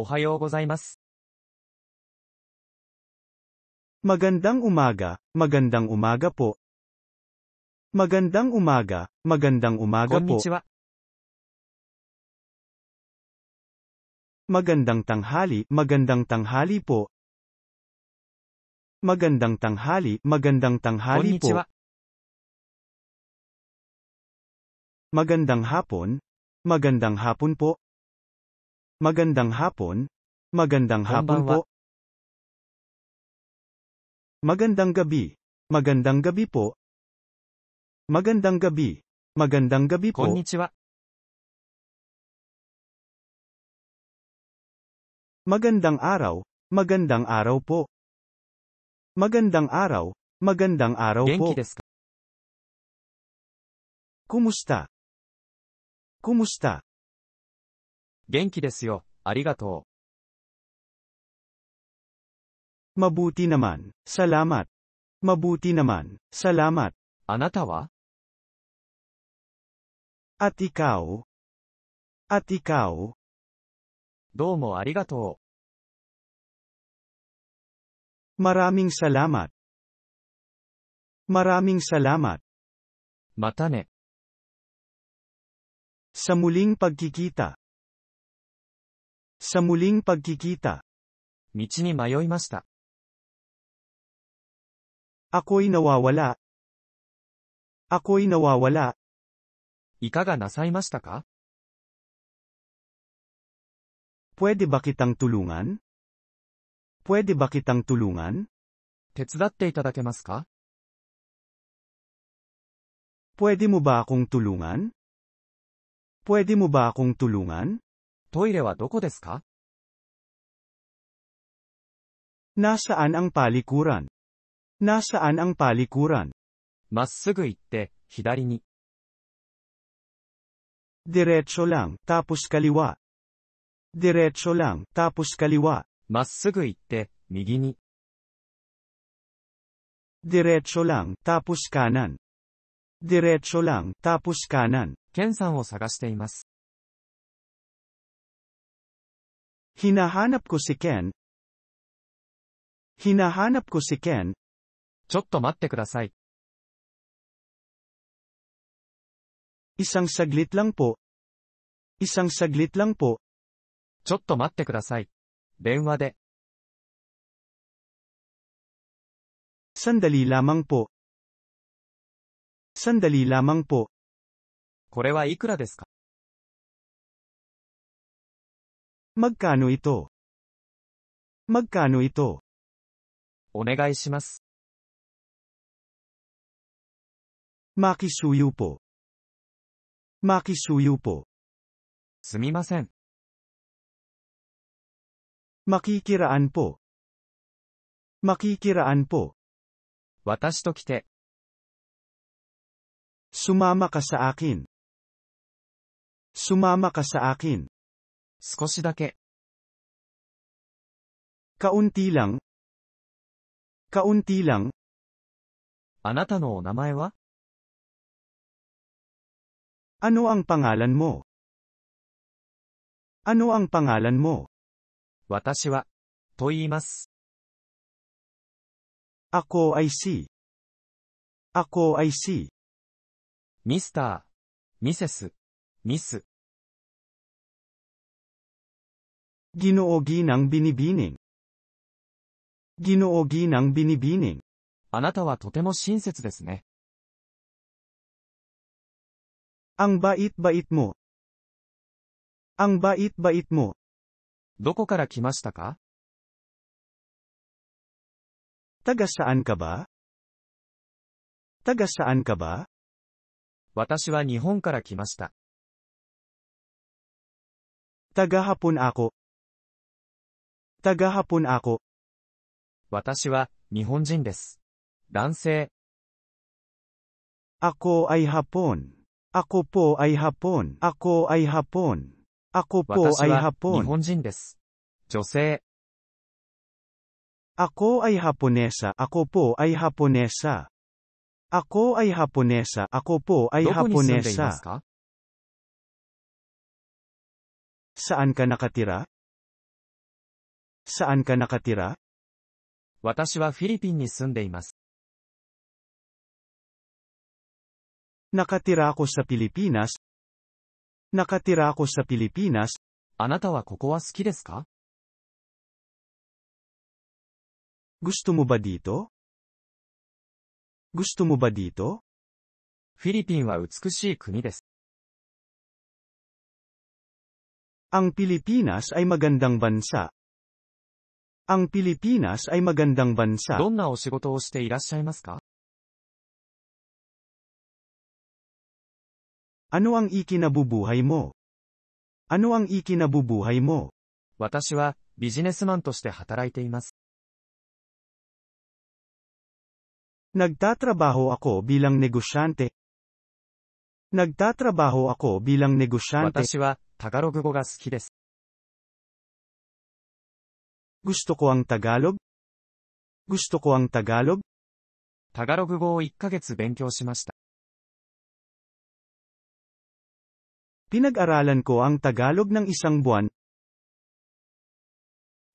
おはようございます。Magandang umaga, magandang umaga po. Magandang umaga, magandang umaga po. Magandang tanghali, magandang tanghali po. Magandang tanghali, magandang tanghali po. Magandang hapon, magandang hapon po. Magandang hapon. Magandang hapon po. Magandang gabi. Magandang gabi po. Magandang gabi. Magandang gabi po. Konnichiwa. Magandang araw. Magandang araw po. Magandang araw. Magandang araw po. Kumusta? Kumusta? 元気ですよ、ありがとう。Mabuti naman, salamat. Mabuti naman, salamat. Anata wa? At ikaw? At ikaw? Maraming salamat. Maraming salamat. Matane. Sa muling pagkikita. Sa muling pagkikita. Michi ni Ako'y nawawala. Ako'y nawawala. nasaimashita ka? Pwede ba kitang tulungan? Pwede ba kitang tulungan? Tetsudatte itadakemasu ka? Pwede mo ba akong tulungan? Pwede mo ba akong tulungan? トイレはどこですか Nasaan ang palikuran? Nasaan ang palikuran? まっすぐ行って、左に。Diretso lang, tapos kaliwa. Diretso lang, tapos kaliwa. まっすぐ行って、右に。Diretso lang, tapos kanan. Diretso lang, tapos kanan. ケンさんを探しています。Hinahanap ko si Ken. Hinahanap ko si Ken. ちょっと待ってください。Isang saglit lang po. Isang saglit lang po. ちょっと待ってください。電話で。Sandali lamang po. Sandali lamang po. これはいくらですか Magkano ito? Magkano ito? お願いします。Makisuyo po. Makisuyo po. Sumimasen. Makikiraan po. Makikiraan po. Watashi to 私と来て。Sumama ka sa akin. Sumama ka sa akin. 少しだけ。カウンティーラン。カウンティーラン。あなたのお名前はあのアんぱがらんも。あのあんぱがらんも。わたしは、と言います。あこあいし。あこあいし。ミスター、ミセス、ミス。Ginoogi ng binibining. Ginoogi ng binibining. あなたはとても親切ですね。Ang bait-bait mo. Ang bait-bait mo. どこから来ましたか Taga saan ka ba? Taga saan ka ba? 私は日本から来ました。Taga hapon ako. taga hapon ako. 私は日本人です。男性。ako ay hapon. Ako po ay hapon. Ako ay hapon. Ako po ay hapon. 日本人です。女性。Ako ay Haponesa. Ako po ay Haponesa. Ako ay Haponesa. Ako po ay Haponesa. Saan ka nakatira? Saan ka nakatira? 私はフィリピンに住んでいます。Nakatira ako sa Pilipinas. Nakatira ako sa Pilipinas. あなたはここは好きですか Gusto mo ba dito? Gusto mo ba dito? フィリピンは美しい国です。Ang Pilipinas ay magandang bansa. Ang Pilipinas ay magandang bansa. どんなお仕事をしていらっしゃいますか Ano ang ikinabubuhay mo? Ano ang ikinabubuhay mo? 私は、ビジネスマンとして働いています。Nagtatrabaho ako bilang negosyante. Nagtatrabaho ako bilang negosyante. 私は、タガログ語が好きです。Gusto ko ang Tagalog? Gusto ko ang Tagalog? Tagalog go 1 kagets benkyou shimashita. pinag aralan ko ang Tagalog ng isang buwan.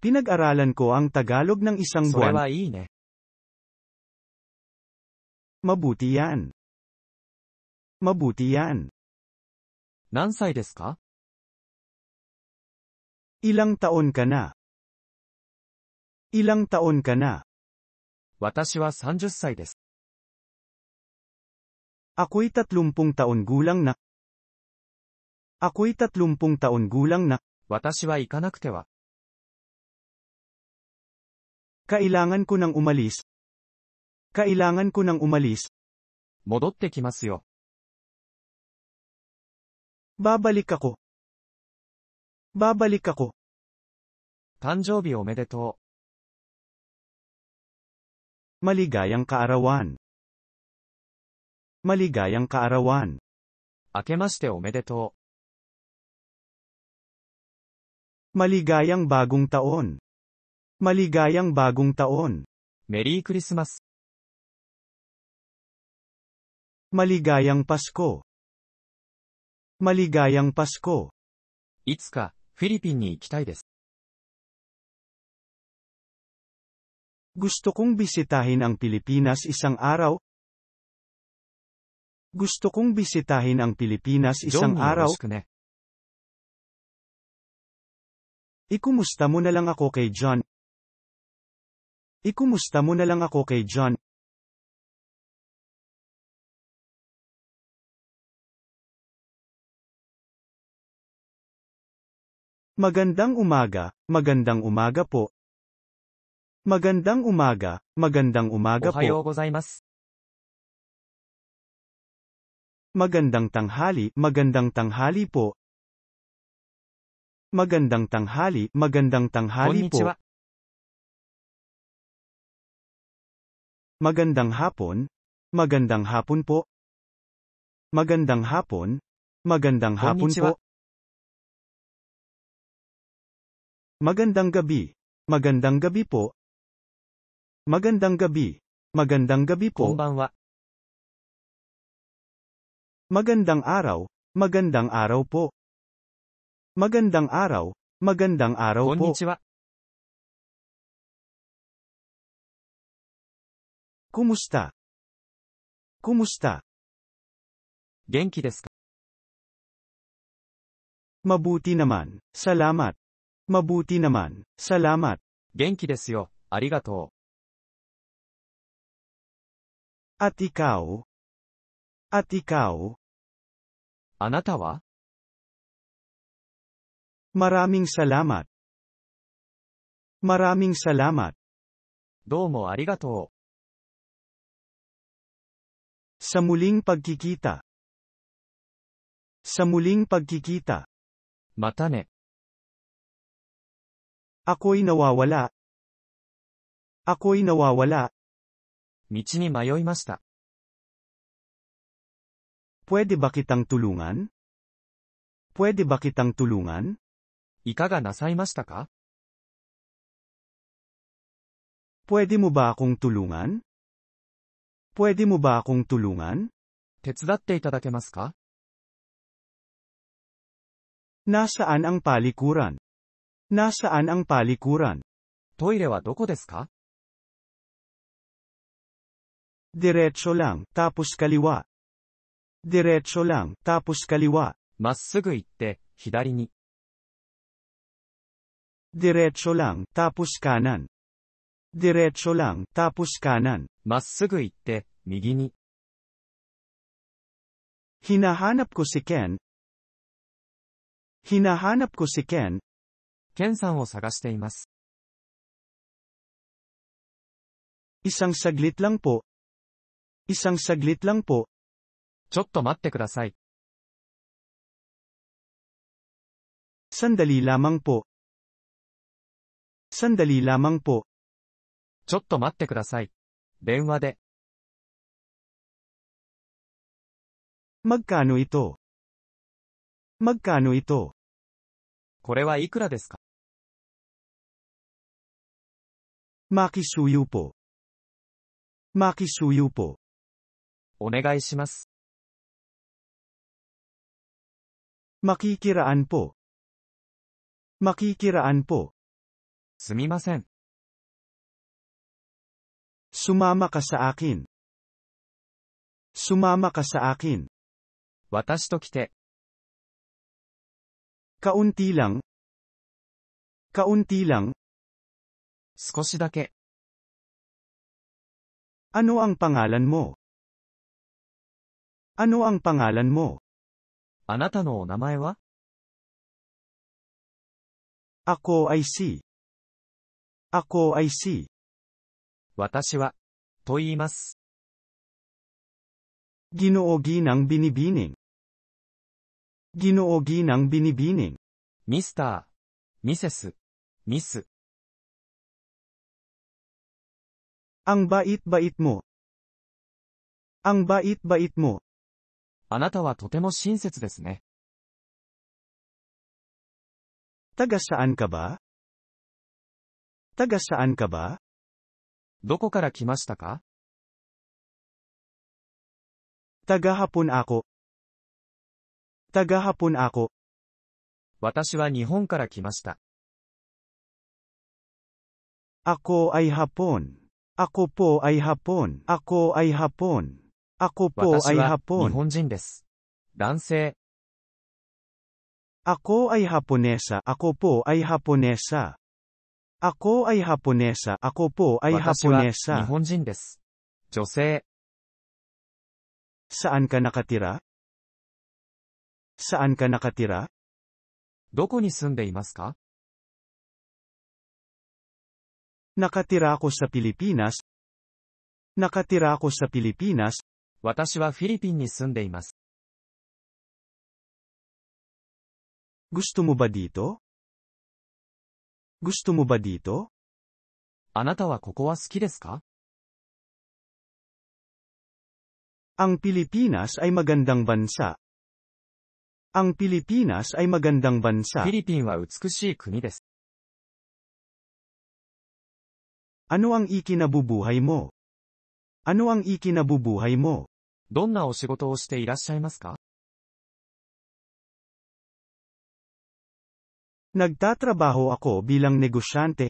Pinag-aralan ko ang Tagalog ng isang buwan. Mabuti yan. Mabuti yan. 何歳ですか Ilang taon ka na? Ilang taon ka na? 私は30歳です。Ako'y 30 taon gulang na. Ako'y 30 taon gulang na. 私は行かなくては。Kailangan ko nang umalis. Kailangan ko nang umalis. Modotte i ってきま yo. Babalik ako. Babalik ako. 誕生日おめでとう。Maligayang kaarawan. Maligayang kaarawan. Akemaste Maligayang bagong taon. Maligayang bagong taon. Merry Christmas. Maligayang Pasko. Maligayang Pasko. Itsuka, ni ikitai desu. Gusto kong bisitahin ang Pilipinas isang araw. Gusto kong bisitahin ang Pilipinas isang araw. Ikumusta mo na lang ako kay John. Ikumusta mo na lang ako kay John. Magandang umaga, magandang umaga po, Magandang umaga, magandang umaga po. gozaimasu. Magandang tanghali, magandang tanghali po. Magandang tanghali, magandang tanghali po. Magandang hapon, magandang hapon po. Magandang hapon, magandang hapon po. Magandang gabi, magandang gabi po. Magandang gabi. Magandang gabi po. こんばんは。Magandang araw. Magandang araw po. Magandang araw. Magandang araw こん po. にちは。Kumusta? Kumusta? 元気ですか Mabuti naman. Salamat. Mabuti naman. Salamat. 元気ですよ。ありがとう。At ikaw? At ikaw? Anata wa? Maraming salamat. Maraming salamat. Domo arigato. Sa muling pagkikita. Sa muling pagkikita. Matane. Ako'y nawawala. Ako'y nawawala. 道に迷いました。Pwede ba kitang tulungan? Pwede ba kitang tulungan? いかがなさいましたか Pwede mo ba akong tulungan? Pwede mo ba akong tulungan? 手伝っていただけますか Nasaan ang palikuran? Nasaan ang palikuran? トイレはどこですか Diretso lang, tapos kaliwa. Diretso lang, tapos kaliwa. itte, hidari ni. まっすぐ行って、左に。Diretso lang, tapos kanan. Diretso lang, tapos kanan. itte, migi ni. Hinahanap ko si Ken. Hinahanap ko si Ken. Ken san o Isang saglit lang po, Isang saglit lang po. ちょっと待ってください。Sandali lamang po. Sandali lamang po. ちょっと待ってください。電話で。Magkano ito? Magkano ito? これはいくらですか Makisuyo po. Makisuyo po. お願いします。Makikiraan po. Makikiraan po. すみません。Sumama ka sa akin. Sumama ka sa akin. 私と来て。Kaunti lang. Kaunti lang. 少しだけ。Ano ang pangalan mo? Ano ang pangalan mo? Anata no namae wa? Ako ay si. Ako ay si. Watashi wa to iimasu. Ginoogi ng binibining. Ginoogi ng binibining. Mr. Mrs. Miss. Ang bait bait-bait mo. Ang bait-bait mo. あなたはとても親切ですね。タガサアンカバー。タガサアンカバー。どこから来ましたかタガハポンアコ。タガハポンアコ。私は日本から来ました。アコアイハポン。アコポアイハポン。アコアイハポン。Ako po ay Hapon. 日本人です。男性。Ako ay Haponesa. Ako po ay Haponesa. Ako ay Haponesa. Ako po ay Haponesa. 日本人です。女性。Saan ka nakatira? Saan ka nakatira? どこに住んでいますか Nakatira ako sa Pilipinas. Nakatira ako sa Pilipinas. 私はフィリピンに住んでいます。Gusto mo ba dito? Gusto mo ba dito? あなたはここは好きですか Ang Pilipinas ay magandang bansa. Ang Pilipinas ay magandang bansa. フィリピンは美しい国です。Ano ang ikinabubuhay mo? Ano ang ikinabubuhay mo? どんなお仕事をしていらっしゃいますか Nagtatrabaho ako bilang negosyante.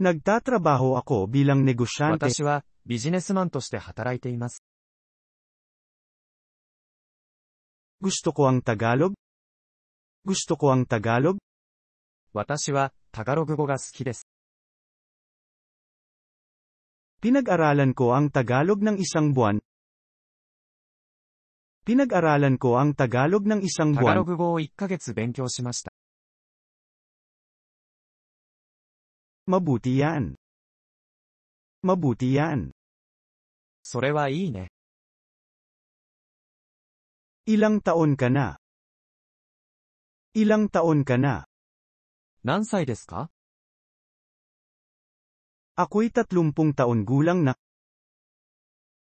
Nagtatrabaho ako bilang negosyante. 私はビジネスマンとして働いています。Gusto ko ang Tagalog? Gusto ko ang Tagalog? 私はタガログ語が好きです。Pinag-aralan ko ang Tagalog ng isang buwan. Pinag-aralan ko ang Tagalog ng isang buwan. Tagalog 語を Mabuti ヶ月勉強しました mabuti yan. Mabuti yan. Ilang taon ka na? Ilang taon ka na? desu ka? Ako'y tatlumpung taon gulang na.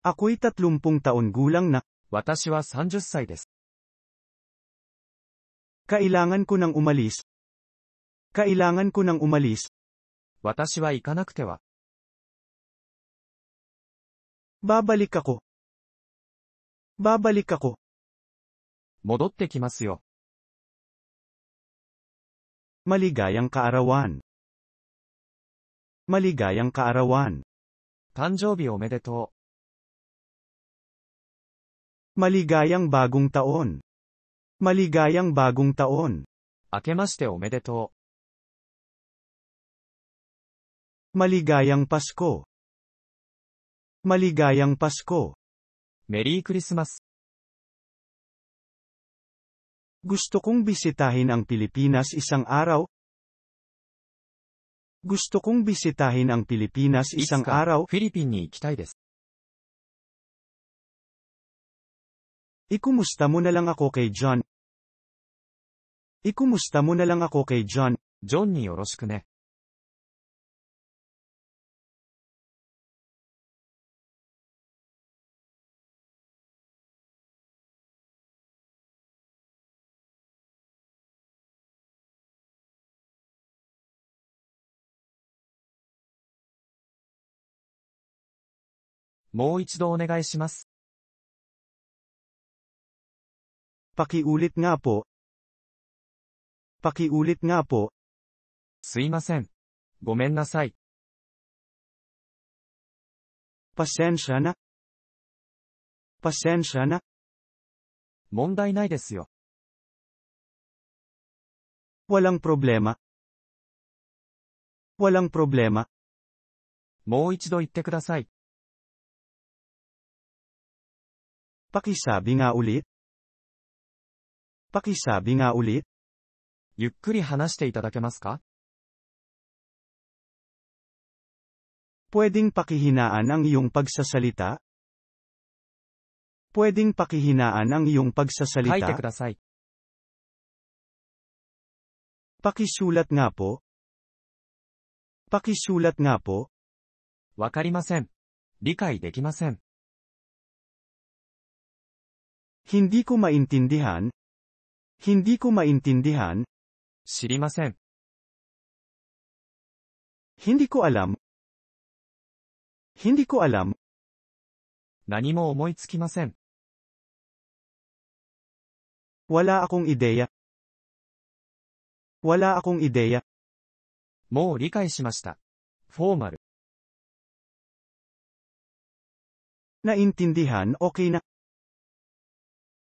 Ako'y tatlumpung taon gulang na. 私は30歳です。Kailangan ko nang umalis. Kailangan ko nang umalis. 私は行かなくては。Babalik ako. Babalik ako. 戻ってきますよ。Maligayang kaarawan. Maligayang kaarawan. 誕生日おめでとう。Maligayang bagong taon. Maligayang bagong taon. Maligayang Pasko. Maligayang Pasko. Merry Christmas. Gusto kong bisitahin ang Pilipinas isang araw. Gusto kong bisitahin ang Pilipinas isang araw. isang ni araw. desu. Ikumusta mo na lang ako kay John. Ikumusta mo na lang ako kay John. ジョンによろしくね。もう一度お願いします。Pakiulit nga po. Pakiulit nga po. Pasensya na. Pasensya na. Walang problema. Walang problema. ichido itte kudasai. もう一度言ってください。Pakisabi nga ulit. Pakisabi nga ulit. hanashite itadakemasu ゆっくり話していただけますか Pwedeng pakihinaan ang iyong pagsasalita? Pwedeng pakihinaan ang iyong 書いて pagsasalita? ください。Pakisulat nga po. Pakisulat nga po. Wakarimasen. Hindi ko maintindihan, hindi ko maintindihan. Hindi ko alam. Hindi ko alam. Wala akong ideya. Wala akong ideya. Formal. Naintindihan okay na.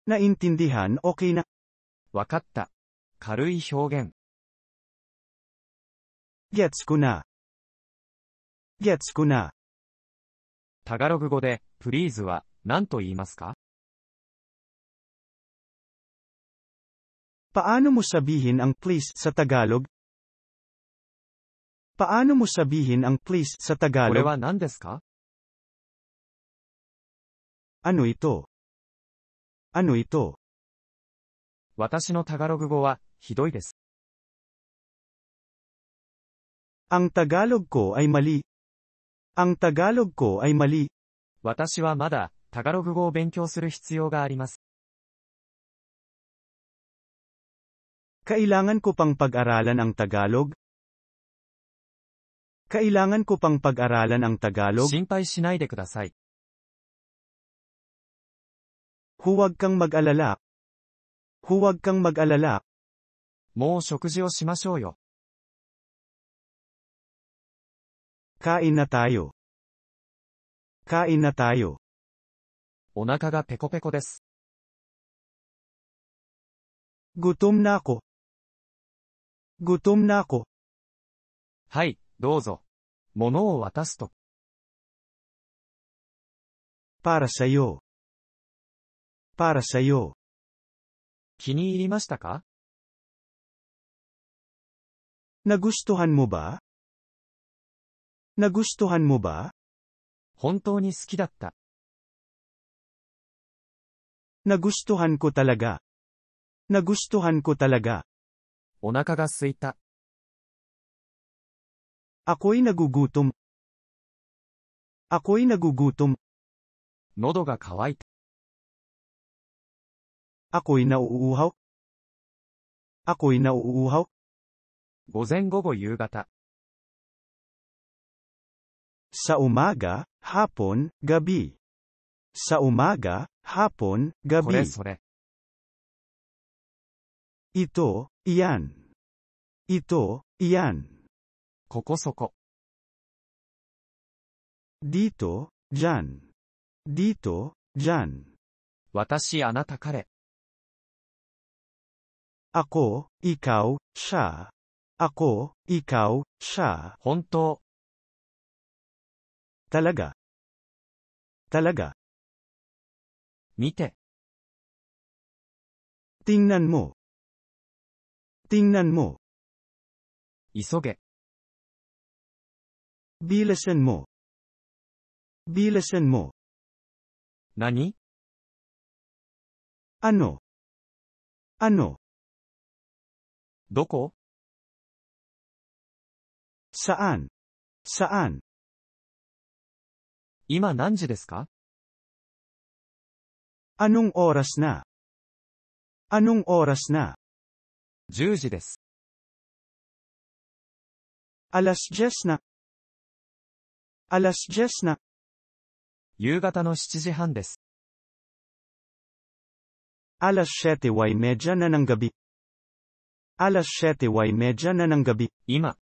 Naintindihan okay na. わかった。軽い表現。やつくな。やツクな。タガログ語で、プリーズは何と言いますかパアヌムサビヒンアンプリースサタガログパアヌムサビヒンアンプリースサタガログこれは何ですかアヌイのいアヌイいと。私のタガログ語は、ひどいです。Ang Tagalog ko ay mali. Ang Tagalog ko ay mali. 私はまだ、タガログ語を勉強する必要があります。Kailangan ko pang pag-aralan ang Tagalog? Kailangan ko pang pag-aralan ang Tagalog? 心配しないでください。Huwag kang mag-alala, Huwag kang mag-alala. Mo Kain na tayo. Kain na tayo. Onaka ga desu. Gutom na ako. Gutom na ako. Hai, dozo. Mono o はい、どうぞ。物を渡すと。Para sa'yo. Para sa'yo. 気に入りましたか Nagustuhan mo ba? Nagustuhan mo ba? 本当に好きだった。Nagustuhan ko talaga. Nagustuhan ko talaga. お腹が空いた。Ako'y nagugutom. Ako'y nagugutom. 喉が渇いた。Ako'y nauuhaw. Ako'y nauuhaw. 午前午後夕方。Sa umaga, hapon, gabi. Sa umaga, hapon, これ gabi. それ。Ito, iyan. Ito, iyan. ここそこ。Dito, dyan. Dito, dyan. 私あなた彼。Ako, ikaw, siya. Ako, ikaw, siya. Honto. Talaga. Talaga. Mite. Tingnan mo. Tingnan mo. Isoge. Bilisan mo. Bilisan mo. Nani? Ano? Ano? Doko? Saan? Saan? 今何時ですか Anong oras na? Anong oras na? 10時です。Alas 10 na. Alas 10 na. 夕方の7時半です。Alas 7 y medya na ng gabi. Alas 7.30 na ng gabi, Ima.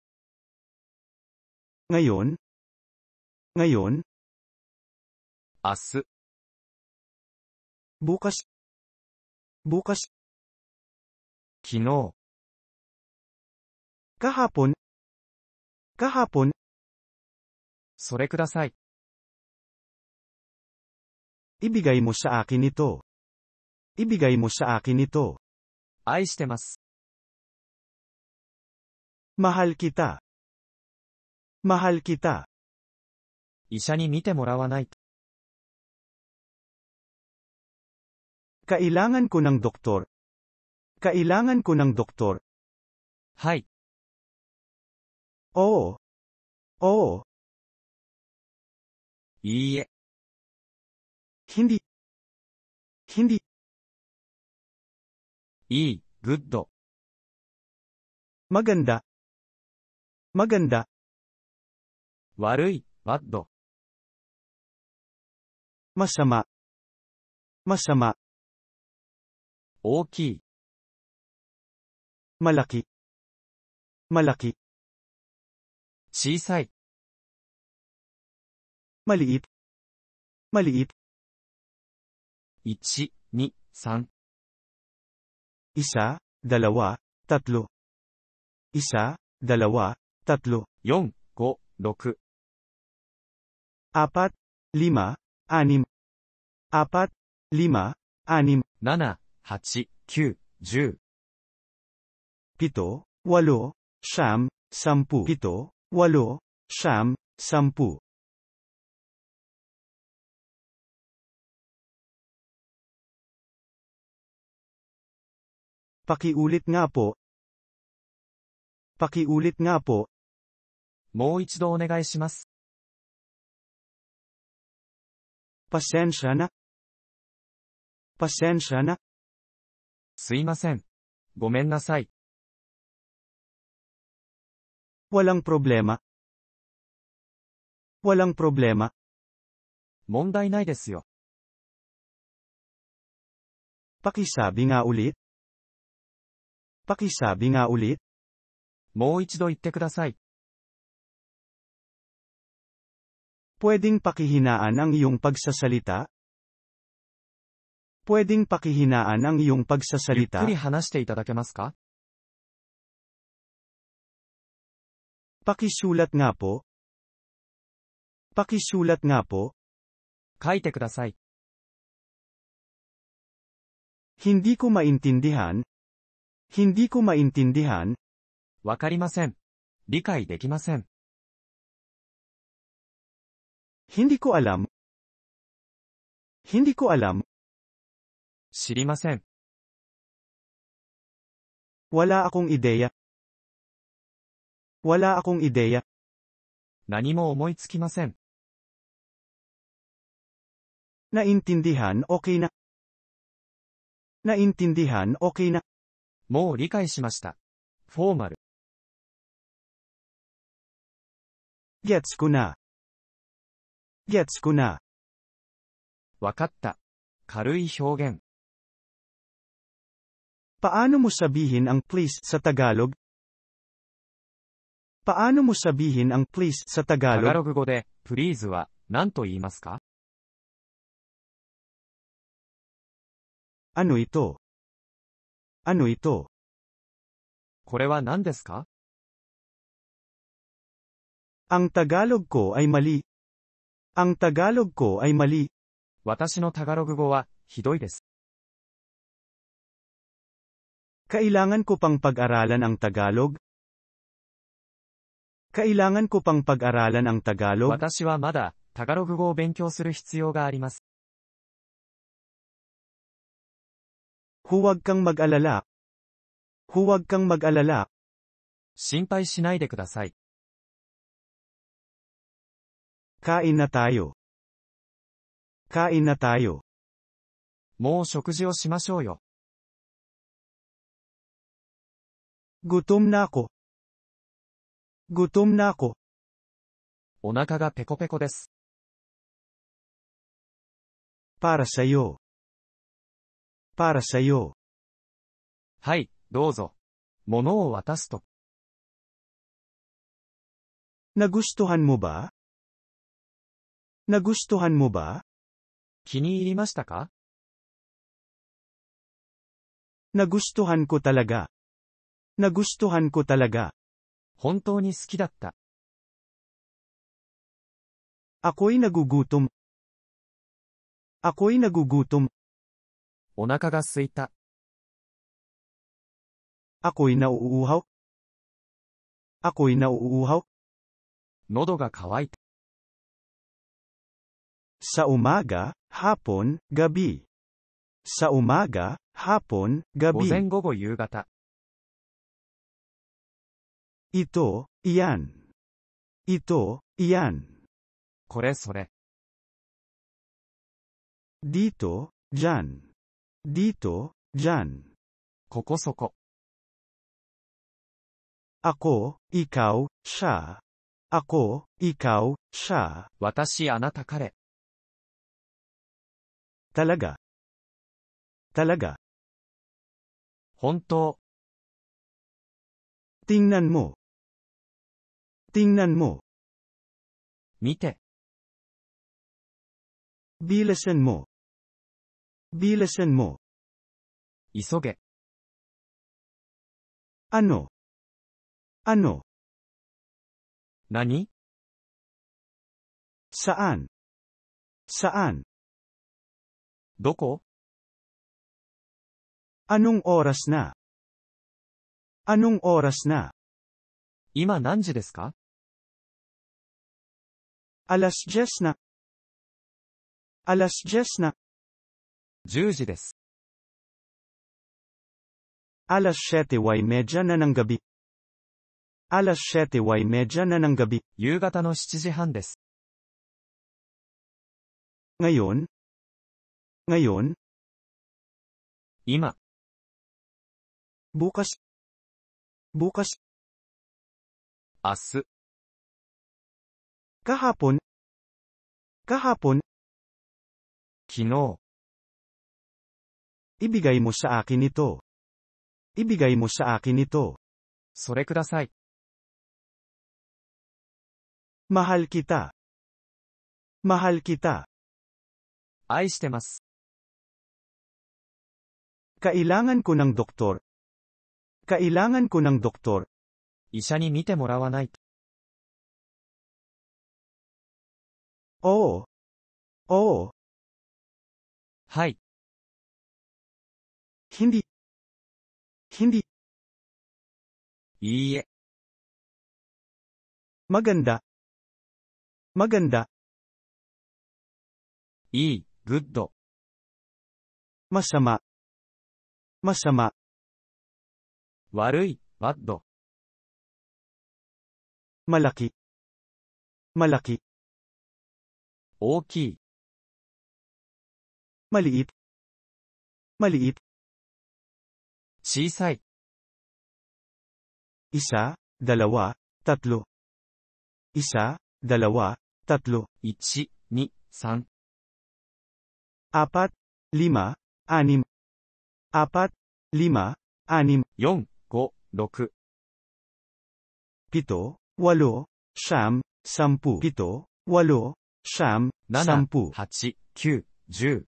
Ngayon? Ngayon? 明日、Bukas? Bukas? Bukas. 昨日、Kahapon? Kahapon? Kahapon. Sore kudasai. Ibigay mo sa akin ito. Ibigay mo sa akin ito. 愛してます。mahal kita. mahal kita. ni Kailangan ko ng doktor. Kailangan ko ng doktor. はい。Oo. Oo. いいえ。Hindi. Hindi. Hindi. good. Maganda, maganda 悪い、バッド。masama masama 大きい、malaki malaki 小さい、maliit maliit 1、2、3。isa dalawa tatlo isa dalawa tatlo, yong, ko, doku. Apat, lima, anim. Apat, lima, anim. Nana, hachi, kyu, ju. Pito, walo, siyam, sampu. Pito, walo, siyam, sampu. Pakiulit nga po, Pakiulit nga po. Mo Pasensya na. Pasensya na. Walang problema. Walang problema. 問題ないですよ。Pakisabi nga ulit. Pakisabi nga ulit. もう一度言ってください。Pwedeng pakihinaan ang iyong pagsasalita? Pwedeng pakihinaan ang iyong pagsasalita? ゆっくり話していただけますか Pakisulat nga po. Pakisulat nga po. kudasai. Hindi ko maintindihan. Hindi ko maintindihan. わかりません。理解できません。Hindi ko alam. Hindi ko alam. 知りません。Wala akong ideya. Wala akong ideya. 何も思いつきません。Naintindihan okay na. Naintindihan okay na. もう理解しました。フォーマル。Gets ko na. Gets ko na. わかった。軽い表現。Paano mo sabihin ang please sa Tagalog? Paano mo sabihin ang please sa Tagalog? タガログ語で、please は何と言いますか Ano ito? Ano ito? これは何ですか Ang Tagalog ko ay mali. Ang Tagalog ko ay mali. 私のタガログ語は、ひどいです。Kailangan ko pang pag-aralan ang Tagalog? Kailangan ko pang pag-aralan ang Tagalog? 私はまだ、タガログ語を勉強する必要があります。Huwag kang mag-alala. Huwag kang mag-alala. 心配しないでください。Kain na tayo. Kain na tayo. もう食事をしましょうよ。Gutom na ako. Gutom na ako. お腹がペコペコです。Para sa'yo. Para sa'yo. はい、どうぞ。物を渡すと。Nagustuhan mo ba? Nagustuhan mo ba? 気に入りましたか Nagustuhan ko talaga. Nagustuhan ko talaga. 本当に好きだった。Ako'y nagugutom. Ako'y nagugutom. お腹が空いた。Ako'y nauuhaw. Ako'y nauuhaw. 喉が渇いた。Sa umaga, hapon, gabi. Sa umaga, hapon, gabi. 午前午後夕方。Ito, iyan. Ito, iyan. これそれ。Dito, dyan. Dito, dyan. ここそこ。Ako, ikaw, siya. Ako, ikaw, siya. 私あなた彼。Talaga. Talaga. Honto. Tingnan mo. Tingnan mo. Mite. Bilasan mo. Bilasan mo. Isoge. Ano? Ano? Nani? Saan? Saan? Doko? Anong oras na? Anong oras na? 今何時ですか Alas 10 na. Alas 10 na. 10時です。Alas 7:30 na ng gabi. Alas 7:30 na ng gabi. 夕方の7時半です。Ngayon, Ngayon? Ima. Bukas. Bukas. Asu. Kahapon. Kahapon. Kino. Ibigay mo sa akin ito. Ibigay mo sa akin ito. それください。Mahal kita. Mahal kita. 愛してます。Kailangan ko ng doktor. Kailangan ko ng doktor. Isa ni 医者に見てもらわないと。Oo. Oo. はい。Hindi. Hindi. いいえ。Maganda. Maganda. Maganda. good. Masama masama 悪い、バッド。malaki malaki Malaki. 大きい、maliit maliit Maliit. Isa, dalawa tatlo isa dalawa tatlo Apat, lima anim apat, lima, anim, yong, go, roku. Pito, walo, siyam, sampu. Pito, walo, siyam, 7, sampu. 8、9、10、